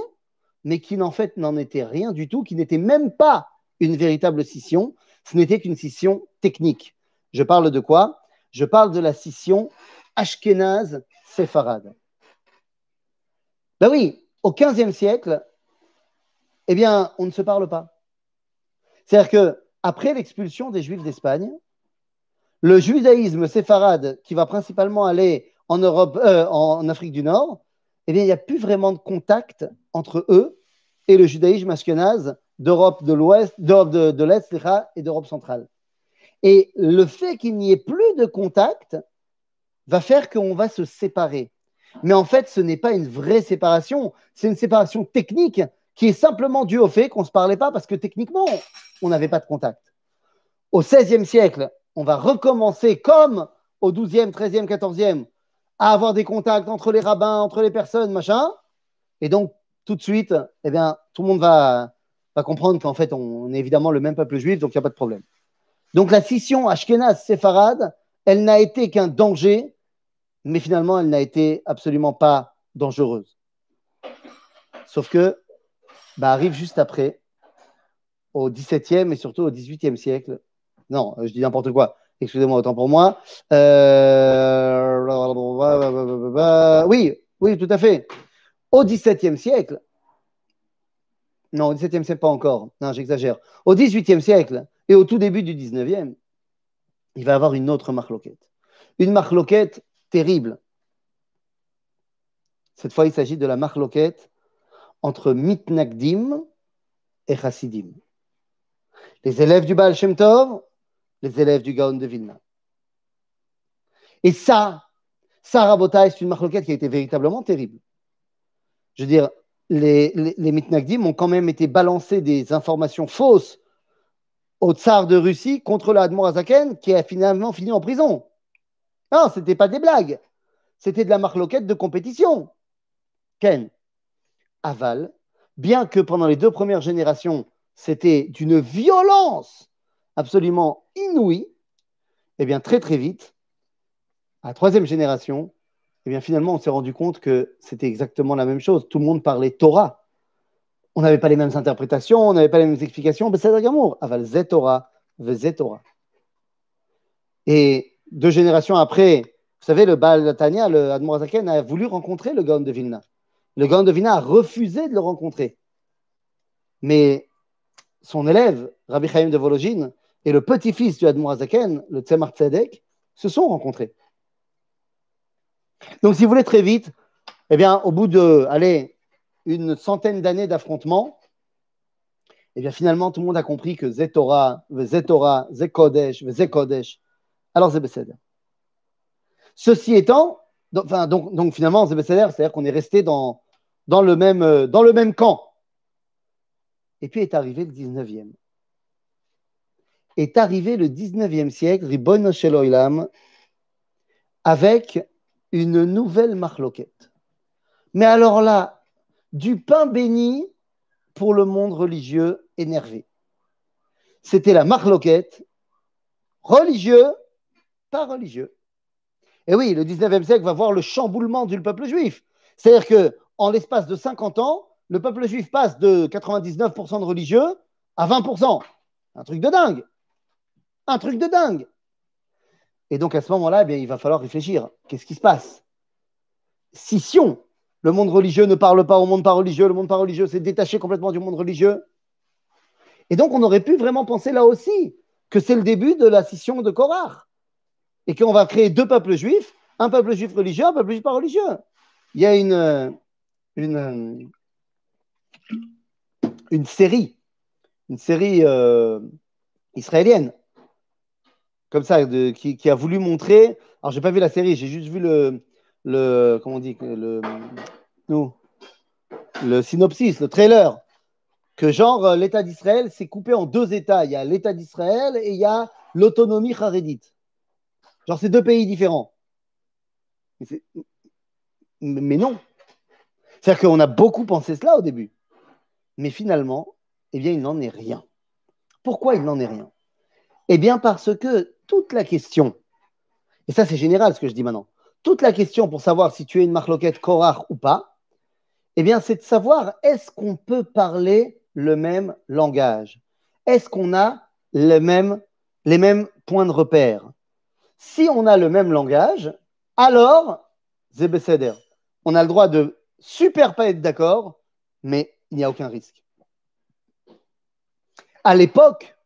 mais qui en fait n'en était rien du tout, qui n'était même pas une véritable scission, ce n'était qu'une scission technique. Je parle de quoi Je parle de la scission Ashkenaz-Séfarade. Ben oui, au XVe siècle, eh bien, on ne se parle pas. C'est-à-dire que après l'expulsion des Juifs d'Espagne, le judaïsme séfarade qui va principalement aller en Europe, euh, en Afrique du Nord, eh bien, il n'y a plus vraiment de contact entre eux et le judaïsme askenaz d'Europe de l'Ouest, d'Europe de, de l'Est et d'Europe centrale. Et le fait qu'il n'y ait plus de contact va faire qu'on va se séparer. Mais en fait, ce n'est pas une vraie séparation, c'est une séparation technique qui est simplement due au fait qu'on ne se parlait pas parce que techniquement, on n'avait pas de contact. Au XVIe siècle, on va recommencer comme au XIIe, XIIIe, XIVe à avoir des contacts entre les rabbins, entre les personnes, machin. Et donc, tout de suite, eh bien, tout le monde va, comprendre qu'en fait, on est évidemment le même peuple juif, donc il n'y a pas de problème. Donc la scission Ashkenaz-Séfarade, elle n'a été qu'un danger mais finalement, elle n'a été absolument pas dangereuse. Sauf que, bah, arrive juste après, au XVIIe et surtout au XVIIIe siècle. Non, euh, je dis n'importe quoi. Excusez-moi, autant pour moi. Euh, oui, oui, tout à fait. Au XVIIe siècle, non, au XVIIe siècle pas encore, non, j'exagère. Au XVIIIe siècle et au tout début du XIXe, il va y avoir une autre Loquette. Une marloquette terrible. Cette fois, il s'agit de la marloquette entre Mitnagdim et Chassidim. Les élèves du Baal Shem les élèves du Gaon de Vilna. Et ça, ça, est c'est une marloquette qui a été véritablement terrible. Je veux dire, les, Mitnagdim ont quand même été balancés des informations fausses au tsar de Russie contre la qui a finalement fini en prison. Non, ce n'était pas des blagues. C'était de la Loquette de compétition. Ken. Aval, bien que pendant les deux premières générations, c'était d'une violence absolument inouïe, eh bien très très vite, à la troisième génération, eh bien finalement on s'est rendu compte que c'était exactement la même chose. Tout le monde parlait Torah. On n'avait pas les mêmes interprétations, on n'avait pas les mêmes explications. Mais ben, c'est Aval Zetora, Torah. Et deux générations après, vous savez, le Baal Tania, le Admorazaken, a voulu rencontrer le Gaon de Vilna. Le Gaon de Vilna a refusé de le rencontrer. Mais son élève, Rabbi Chaim de Vologine, et le petit-fils du Admorazaken, le Tzemar Tzedek, se sont rencontrés. Donc, si vous voulez très vite, eh bien, au bout de, allez, une centaine d'années d'affrontements, eh bien, finalement, tout le monde a compris que Zetora, Zetora, Zekodesh, Zekodesh, alors Ceci étant, donc, finalement, Zébécéder, c'est-à-dire qu'on est resté dans, euh, dans, le même, camp. Et puis est arrivé le 19e. Est arrivé le 19e siècle, Ribon Sheloilam, avec une nouvelle marloquette. Mais alors là, du pain béni pour le monde religieux énervé. C'était la marloquette religieux pas religieux. Et oui, le 19e siècle va voir le chamboulement du peuple juif. C'est-à-dire que en l'espace de 50 ans, le peuple juif passe de 99% de religieux à 20%. Un truc de dingue. Un truc de dingue. Et donc à ce moment-là, eh il va falloir réfléchir. Qu'est-ce qui se passe Scission. le monde religieux ne parle pas au monde pas religieux, le monde pas religieux s'est détaché complètement du monde religieux. Et donc on aurait pu vraiment penser là aussi que c'est le début de la scission de Korah et qu'on va créer deux peuples juifs, un peuple juif religieux, un peuple juif pas religieux. Il y a une, euh, euh, une, série, une série euh, israélienne, comme ça, qui, a voulu montrer. Alors, je n'ai pas vu la série, j'ai juste vu le, le comment on le, nous le synopsis, le trailer, que genre l'État d'Israël s'est coupé en deux États. Il y a l'État d'Israël et il y a l'autonomie charédite. Alors, c'est deux pays différents. Mais, non. C'est-à-dire qu'on a beaucoup pensé cela au début. Mais finalement, eh bien, il n'en est rien. Pourquoi il n'en est rien Eh bien, parce que toute la question, et ça c'est général ce que je dis maintenant, toute la question pour savoir si tu es une marloquette Corar ou pas, eh bien, c'est de savoir est-ce qu'on peut parler le même langage Est-ce qu'on a les mêmes points de repère si on a le même langage, alors Zebeseder. On a le droit de super pas être d'accord, mais il n'y a aucun risque. À l'époque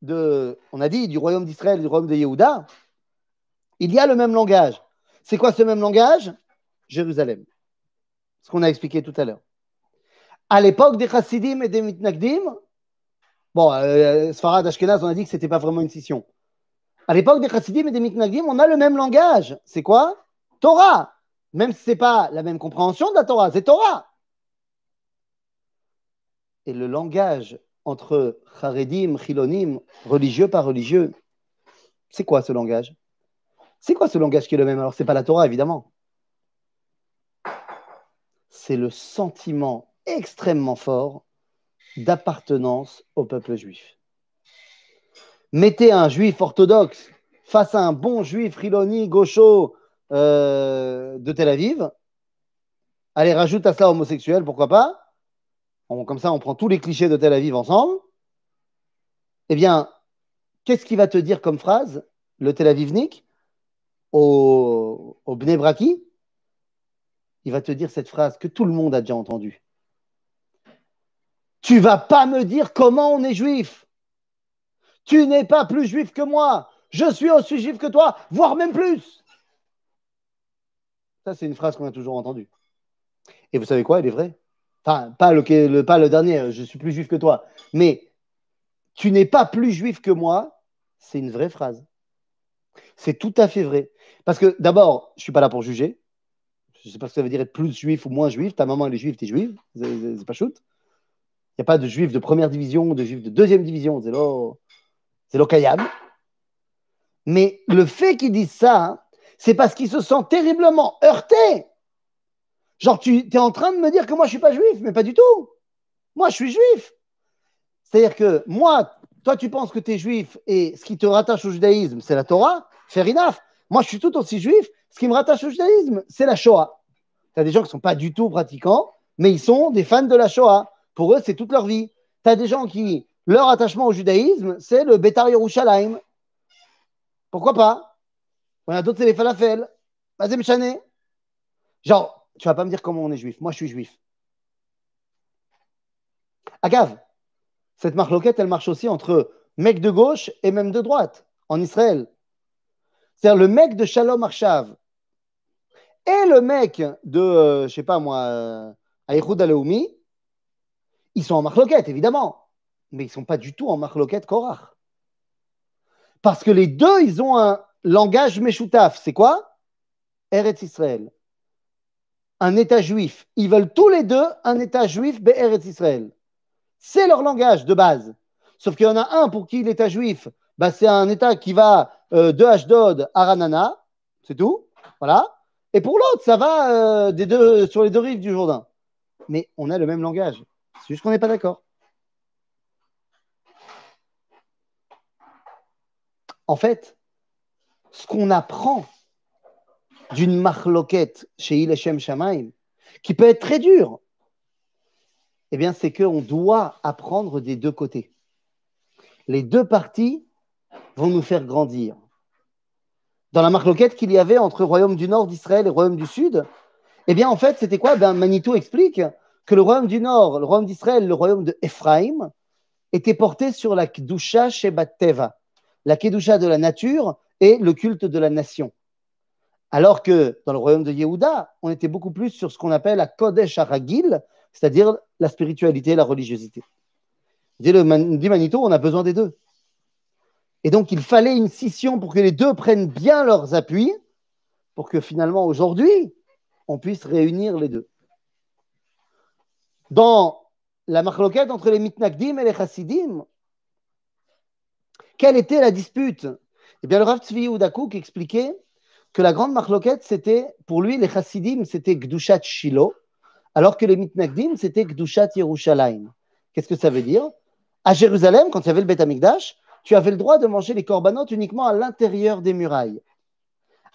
de, on a dit, du royaume d'Israël, du royaume de Yehuda, il y a le même langage. C'est quoi ce même langage Jérusalem. Ce qu'on a expliqué tout à l'heure. À l'époque des Chassidim et des Mitnagdim, bon, euh, Sfarad Ashkenaz, on a dit que ce n'était pas vraiment une scission à l'époque des chassidim et des mitnagdim, on a le même langage. C'est quoi Torah. Même si ce n'est pas la même compréhension de la Torah, c'est Torah. Et le langage entre charedim, chilonim, religieux par religieux, c'est quoi ce langage C'est quoi ce langage qui est le même Alors, ce n'est pas la Torah, évidemment. C'est le sentiment extrêmement fort d'appartenance au peuple juif mettez un juif orthodoxe face à un bon juif riloni, gaucho euh, de Tel Aviv, allez, rajoute à ça homosexuel, pourquoi pas Comme ça, on prend tous les clichés de Tel Aviv ensemble. Eh bien, qu'est-ce qu'il va te dire comme phrase, le Tel Avivnik, au, au Bnebraki Il va te dire cette phrase que tout le monde a déjà entendue. Tu vas pas me dire comment on est juif tu n'es pas plus juif que moi. Je suis aussi juif que toi, voire même plus. Ça, c'est une phrase qu'on a toujours entendue. Et vous savez quoi Elle est vraie. Enfin, pas le, dernier, euh, je suis plus juif que toi. Mais tu n'es pas plus juif que moi, c'est une vraie phrase. C'est tout à fait vrai. Parce que d'abord, je ne suis pas là pour juger. Je ne sais pas ce que ça veut dire être plus juif ou moins juif. Ta maman, elle est juive, tu es juive. C'est pas shoot. Il n'y a pas de juif de première division, de juif de deuxième division. C'est oh c'est l'Okayam. Mais le fait qu'ils disent ça, hein, c'est parce qu'ils se sentent terriblement heurtés. Genre, tu es en train de me dire que moi, je suis pas juif, mais pas du tout. Moi, je suis juif. C'est-à-dire que moi, toi, tu penses que tu es juif et ce qui te rattache au judaïsme, c'est la Torah, fair enough. Moi, je suis tout aussi juif. Ce qui me rattache au judaïsme, c'est la Shoah. Tu as des gens qui ne sont pas du tout pratiquants, mais ils sont des fans de la Shoah. Pour eux, c'est toute leur vie. Tu as des gens qui leur attachement au judaïsme, c'est le Betar Yerushalayim. Pourquoi pas On a d'autres, c'est les falafels. Mazem Chané. Genre, tu vas pas me dire comment on est juif. Moi, je suis juif. Agave, cette marloquette, elle marche aussi entre mec de gauche et même de droite en Israël. C'est-à-dire le mec de Shalom Arshav et le mec de, je euh, je sais pas moi, euh, Aleoumi, ils sont en marloquette, évidemment mais ils ne sont pas du tout en marloquette Korach. Parce que les deux, ils ont un langage meshoutaf. C'est quoi Eretz Israël. Un État juif. Ils veulent tous les deux un État juif, Eretz Israël. C'est leur langage de base. Sauf qu'il y en a un pour qui l'État juif, bah, c'est un État qui va euh, de Ashdod à Ranana, c'est tout. Voilà. Et pour l'autre, ça va euh, des deux, sur les deux rives du Jourdain. Mais on a le même langage. C'est juste qu'on n'est pas d'accord. en fait, ce qu'on apprend d'une marloquette chez Ileshem Shamaim, qui peut être très dure, eh bien, c'est qu'on doit apprendre des deux côtés. Les deux parties vont nous faire grandir. Dans la marloquette qu'il y avait entre le royaume du nord d'Israël et le royaume du sud, eh bien, en fait, c'était quoi ben, Manitou explique que le royaume du nord, le royaume d'Israël, le royaume de étaient était porté sur la Kdusha Shebat Teva, la Kedusha de la nature et le culte de la nation. Alors que dans le royaume de Yehuda, on était beaucoup plus sur ce qu'on appelle la Kodesh Aragil, c'est-à-dire la spiritualité et la religiosité. dès le, Manito, on a besoin des deux. Et donc, il fallait une scission pour que les deux prennent bien leurs appuis, pour que finalement, aujourd'hui, on puisse réunir les deux. Dans la locale entre les mitnagdim et les chassidim, quelle était la dispute Eh bien, le Rav Tzvi Udakouk expliquait que la grande marloquette, c'était, pour lui, les chassidim, c'était Gdushat Shiloh, alors que les mitnagdim, c'était Gdushat Yerushalayim. Qu'est-ce que ça veut dire À Jérusalem, quand il y avait le Bet Amikdash, tu avais le droit de manger les corbanotes uniquement à l'intérieur des murailles.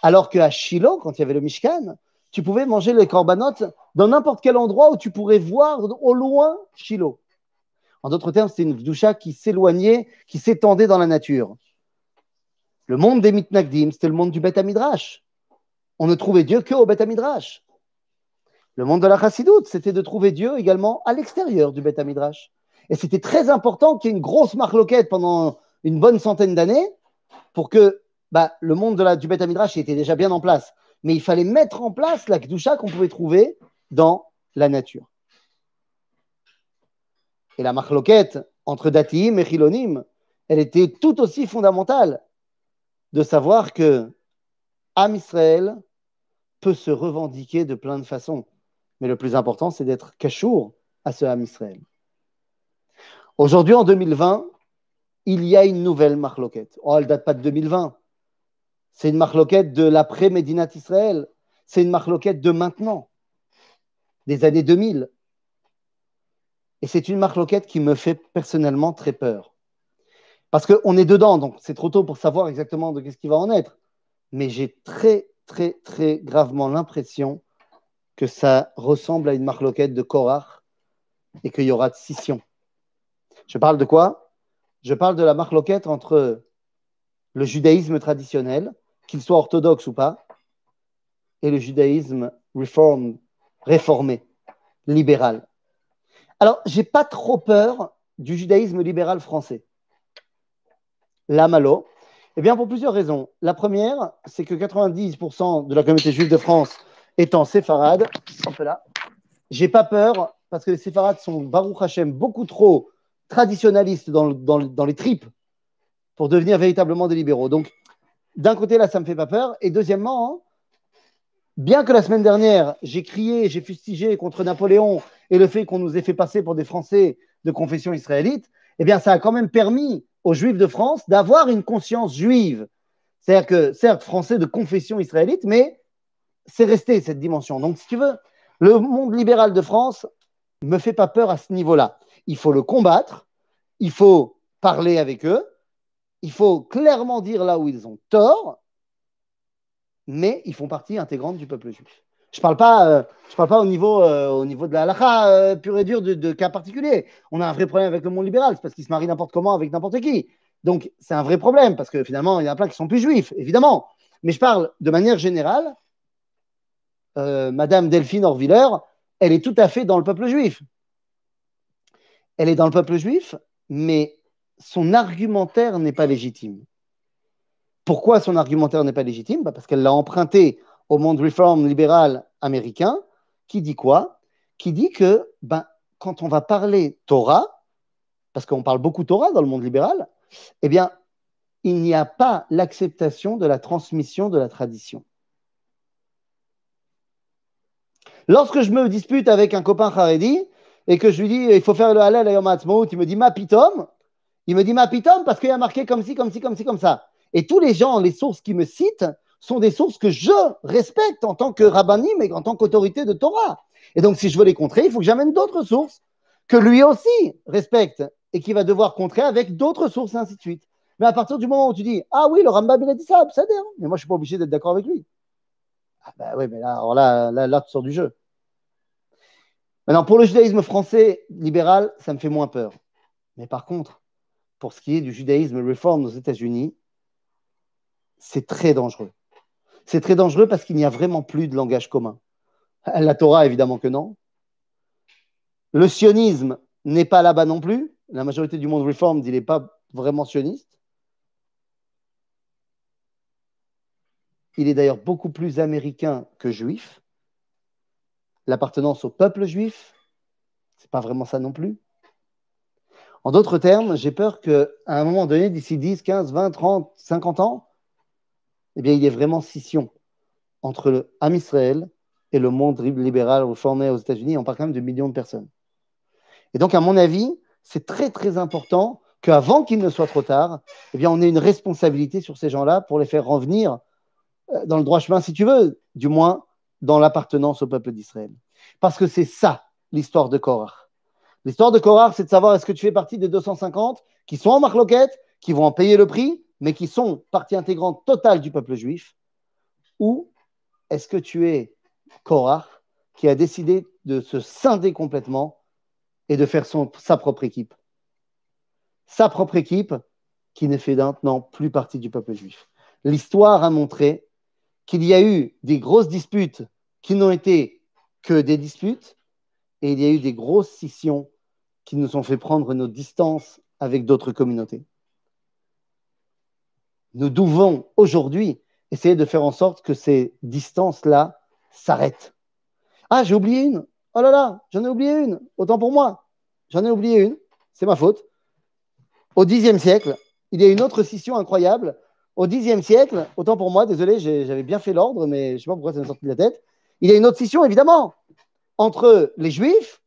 Alors qu'à Shiloh, quand il y avait le Mishkan, tu pouvais manger les corbanotes dans n'importe quel endroit où tu pourrais voir au loin Shiloh. En d'autres termes, c'était une Kdusha qui s'éloignait, qui s'étendait dans la nature. Le monde des Mitnagdim, c'était le monde du Betamidrash. Midrash. On ne trouvait Dieu qu'au au Midrash. Le monde de la Chassidoute, c'était de trouver Dieu également à l'extérieur du Betamidrash. Midrash. Et c'était très important qu'il y ait une grosse marloquette pendant une bonne centaine d'années pour que bah, le monde de la, du Betamidrash Midrash était déjà bien en place. Mais il fallait mettre en place la Kdusha qu'on pouvait trouver dans la nature. Et la marloquette entre Datiim et Chilonim, elle était tout aussi fondamentale de savoir que Am Israël peut se revendiquer de plein de façons. Mais le plus important, c'est d'être cachour à ce Am Israël. Aujourd'hui, en 2020, il y a une nouvelle marloquette. Oh, elle ne date pas de 2020. C'est une marloquette de l'après-Médinat Israël. C'est une marloquette de maintenant, des années 2000. Et c'est une marloquette qui me fait personnellement très peur. Parce qu'on est dedans, donc c'est trop tôt pour savoir exactement de qu'est-ce qui va en être. Mais j'ai très, très, très gravement l'impression que ça ressemble à une marloquette de Korach et qu'il y aura de scission. Je parle de quoi Je parle de la marloquette entre le judaïsme traditionnel, qu'il soit orthodoxe ou pas, et le judaïsme réformé, libéral. Alors, j'ai pas trop peur du judaïsme libéral français. Là, malot. Eh bien, pour plusieurs raisons. La première, c'est que 90% de la communauté juive de France étant séfarade, là, j'ai pas peur parce que les séfarades sont, Baruch Hashem, beaucoup trop traditionnalistes dans, dans les tripes pour devenir véritablement des libéraux. Donc, d'un côté, là, ça me fait pas peur. Et deuxièmement, bien que la semaine dernière, j'ai crié, j'ai fustigé contre Napoléon et le fait qu'on nous ait fait passer pour des Français de confession israélite, eh bien, ça a quand même permis aux Juifs de France d'avoir une conscience juive. C'est-à-dire que, certes, Français de confession israélite, mais c'est resté cette dimension. Donc, si tu veux, le monde libéral de France ne me fait pas peur à ce niveau-là. Il faut le combattre, il faut parler avec eux, il faut clairement dire là où ils ont tort, mais ils font partie intégrante du peuple juif. Je ne euh, parle, pas au niveau, euh, au niveau de la halakha euh, pure et dure de, cas particuliers. On a un vrai problème avec le monde libéral, c'est parce qu'il se marie n'importe comment avec n'importe qui. Donc, c'est un vrai problème, parce que finalement, il y en a plein qui sont plus juifs, évidemment. Mais je parle de manière générale, Madame Delphine Orviller, elle est tout à fait dans le peuple juif. Elle est dans le peuple juif, mais son argumentaire n'est pas légitime. Pourquoi son argumentaire n'est pas légitime bah, Parce qu'elle l'a emprunté au monde réforme libéral américain, qui dit quoi Qui dit que ben, quand on va parler Torah, parce qu'on parle beaucoup Torah dans le monde libéral, eh bien, il n'y a pas l'acceptation de la transmission de la tradition. Lorsque je me dispute avec un copain Haredi et que je lui dis il faut faire le halal à Yom il me dit ma pitom, il me dit ma pitom parce qu'il y a marqué comme ci, comme ci, comme ci, comme ça. Et tous les gens, les sources qui me citent, sont des sources que je respecte en tant que rabbinim et en tant qu'autorité de Torah. Et donc, si je veux les contrer, il faut que j'amène d'autres sources que lui aussi respecte et qui va devoir contrer avec d'autres sources, ainsi de suite. Mais à partir du moment où tu dis Ah oui, le Rambam, il a dit ça, ça hein. mais moi, je ne suis pas obligé d'être d'accord avec lui. Ah ben oui, mais là, alors là, là, tu sors du jeu. Maintenant, pour le judaïsme français libéral, ça me fait moins peur. Mais par contre, pour ce qui est du judaïsme réforme aux États-Unis, c'est très dangereux. C'est très dangereux parce qu'il n'y a vraiment plus de langage commun. La Torah, évidemment que non. Le sionisme n'est pas là-bas non plus. La majorité du monde réforme il n'est pas vraiment sioniste. Il est d'ailleurs beaucoup plus américain que juif. L'appartenance au peuple juif, c'est pas vraiment ça non plus. En d'autres termes, j'ai peur qu'à un moment donné, d'ici 10, 15, 20, 30, 50 ans, eh bien, il y a vraiment scission entre le Ham Israël et le monde libéral réformé aux États-Unis. On parle quand même de millions de personnes. Et donc, à mon avis, c'est très, très important qu'avant qu'il ne soit trop tard, eh bien, on ait une responsabilité sur ces gens-là pour les faire revenir euh, dans le droit chemin, si tu veux, du moins dans l'appartenance au peuple d'Israël. Parce que c'est ça, l'histoire de Korah. L'histoire de Korah, c'est de savoir est-ce que tu fais partie des 250 qui sont en marloquette, qui vont en payer le prix, mais qui sont partie intégrante totale du peuple juif, ou est-ce que tu es Korah qui a décidé de se scinder complètement et de faire sa propre équipe Sa propre équipe qui ne fait maintenant plus partie du peuple juif. L'histoire a montré qu'il y a eu des grosses disputes qui n'ont été que des disputes, et il y a eu des grosses scissions qui nous ont fait prendre nos distances avec d'autres communautés nous devons aujourd'hui essayer de faire en sorte que ces distances-là s'arrêtent. Ah, j'ai oublié une. Oh là là, j'en ai oublié une. Autant pour moi. J'en ai oublié une. C'est ma faute. Au Xe siècle, il y a une autre scission incroyable. Au Xe siècle, autant pour moi, désolé, j'avais bien fait l'ordre, mais je ne sais pas pourquoi ça m'est sorti de la tête. Il y a une autre scission, évidemment, entre les Juifs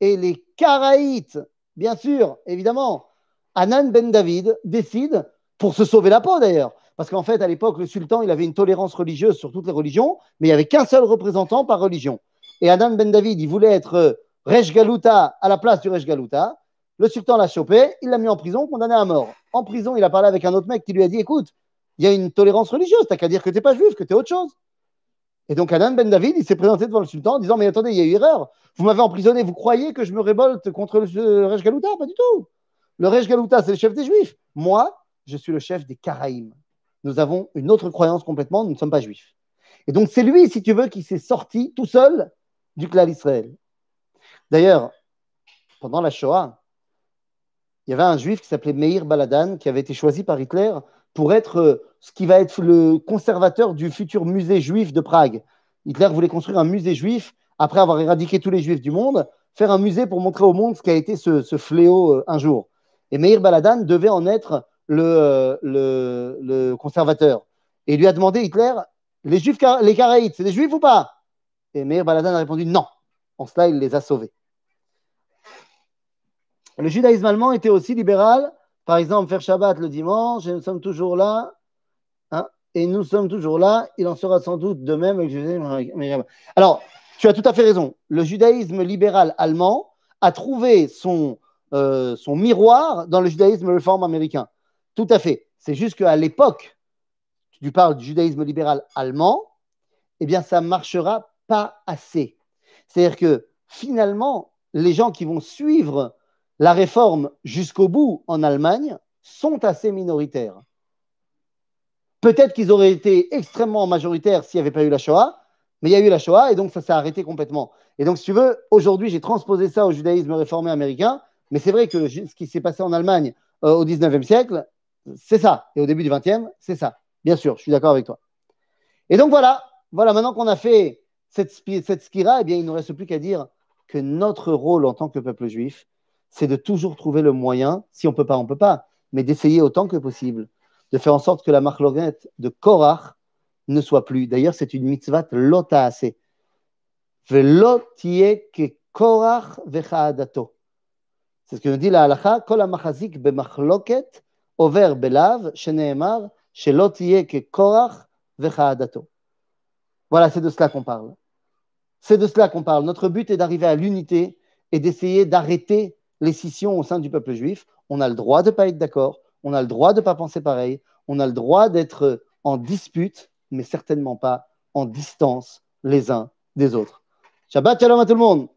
et les Caraïtes. Bien sûr, évidemment. Anan ben David décide pour se sauver la peau d'ailleurs. Parce qu'en fait, à l'époque, le sultan, il avait une tolérance religieuse sur toutes les religions, mais il n'y avait qu'un seul représentant par religion. Et Adam Ben David, il voulait être euh, rej Galuta à la place du rej Galuta. Le sultan l'a chopé, il l'a mis en prison, condamné à mort. En prison, il a parlé avec un autre mec qui lui a dit Écoute, il y a une tolérance religieuse, t'as qu'à dire que t'es pas juif, que t'es autre chose. Et donc Adam Ben David, il s'est présenté devant le sultan en disant Mais attendez, il y a eu erreur. Vous m'avez emprisonné, vous croyez que je me révolte contre le Resh Galuta Pas du tout. Le Resh Galuta, c'est le chef des juifs. Moi, je suis le chef des Caraïbes. Nous avons une autre croyance complètement, nous ne sommes pas juifs. Et donc c'est lui, si tu veux, qui s'est sorti tout seul du clan Israël. D'ailleurs, pendant la Shoah, il y avait un juif qui s'appelait Meir Baladan, qui avait été choisi par Hitler pour être euh, ce qui va être le conservateur du futur musée juif de Prague. Hitler voulait construire un musée juif après avoir éradiqué tous les juifs du monde, faire un musée pour montrer au monde ce qu'a été ce, ce fléau euh, un jour. Et Meir Baladan devait en être euh, le, conservateur. Et lui a demandé, Hitler, les juifs, les Karaïtes, c'est des juifs ou pas Et Meir Baladan a répondu non. En cela, il les a sauvés. Le judaïsme allemand était aussi libéral. Par exemple, faire Shabbat le dimanche, et nous sommes toujours là. Hein, et nous sommes toujours là. Il en sera sans doute de même avec le judaïsme. Alors, tu as tout à fait raison. Le judaïsme libéral allemand a trouvé son, euh, son miroir dans le judaïsme réforme américain. Tout à fait. C'est juste qu'à l'époque, tu parles du judaïsme libéral allemand, eh bien, ça marchera pas assez. C'est-à-dire que finalement, les gens qui vont suivre la réforme jusqu'au bout en Allemagne sont assez minoritaires. Peut-être qu'ils auraient été extrêmement majoritaires s'il n'y avait pas eu la Shoah, mais il y a eu la Shoah et donc ça s'est arrêté complètement. Et donc, si tu veux, aujourd'hui, j'ai transposé ça au judaïsme réformé américain, mais c'est vrai que ce qui s'est passé en Allemagne euh, au 19e siècle c'est ça. Et au début du 20e, c'est ça. Bien sûr, je suis d'accord avec toi. Et donc voilà, voilà, maintenant qu'on a fait cette, skira, eh bien, il ne nous reste plus qu'à dire que notre rôle en tant que peuple juif, c'est de toujours trouver le moyen, si on ne peut pas, on ne peut pas, mais d'essayer autant que possible de faire en sorte que la marloquette de Korach ne soit plus. D'ailleurs, c'est une mitzvah lota assez. ke Korach C'est ce que nous dit la halakha, kol be voilà, c'est de cela qu'on parle. C'est de cela qu'on parle. Notre but est d'arriver à l'unité et d'essayer d'arrêter les scissions au sein du peuple juif. On a le droit de ne pas être d'accord, on a le droit de ne pas penser pareil, on a le droit d'être en dispute, mais certainement pas en distance les uns des autres. Shabbat shalom à tout le monde